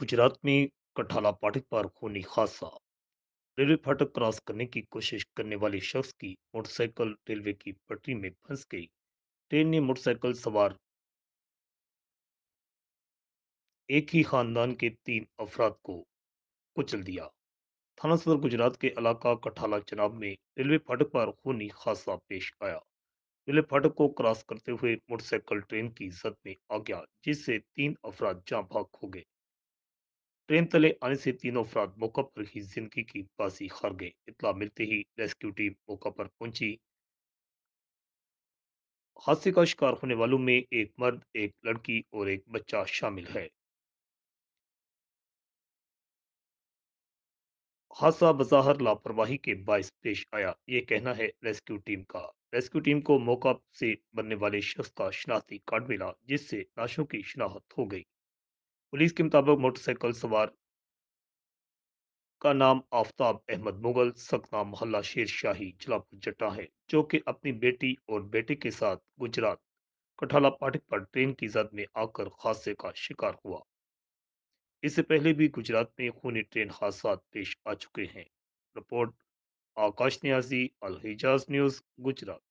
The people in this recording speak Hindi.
गुजरात में कठाला पाठक पर खूनी हादसा रेलवे फाटक क्रॉस करने की कोशिश करने वाले शख्स की मोटरसाइकिल रेलवे की पटरी में फंस गई ट्रेन ने मोटरसाइकिल सवार एक ही खानदान के तीन अफराद को कुचल दिया थाना सदर गुजरात के इलाका कठाला चनाब में रेलवे फाटक पर खूनी हादसा पेश आया रेलवे फाटक को क्रॉस करते हुए मोटरसाइकिल ट्रेन की जद में आ गया जिससे तीन अफराद जहां भाग हो गए ट्रेन तले आने से तीनों अफराद मौका पर ही जिंदगी की बाजी हार गए इतला मिलते ही रेस्क्यू टीम मौका पर पहुंची हादसे का शिकार होने वालों में एक मर्द एक लड़की और एक बच्चा शामिल है हादसा बजाहर लापरवाही के बायस पेश आया ये कहना है रेस्क्यू टीम का रेस्क्यू टीम को मौका से बनने वाले शख्स का शनाख्ती कार्ड मिला जिससे लाशों की शनाख्त हो गई पुलिस के मुताबिक मोटरसाइकिल सवार का नाम आफ्ताब अहमद मुगल सकना मोहल्ला शेर शाही जलापुर जटा है जो कि अपनी बेटी और बेटे के साथ गुजरात कठाला पाठक पर ट्रेन की जद में आकर हादसे का शिकार हुआ इससे पहले भी गुजरात में खूनी ट्रेन हादसा पेश आ चुके हैं रिपोर्ट आकाश न्याजी अलहिजाज न्यूज गुजरात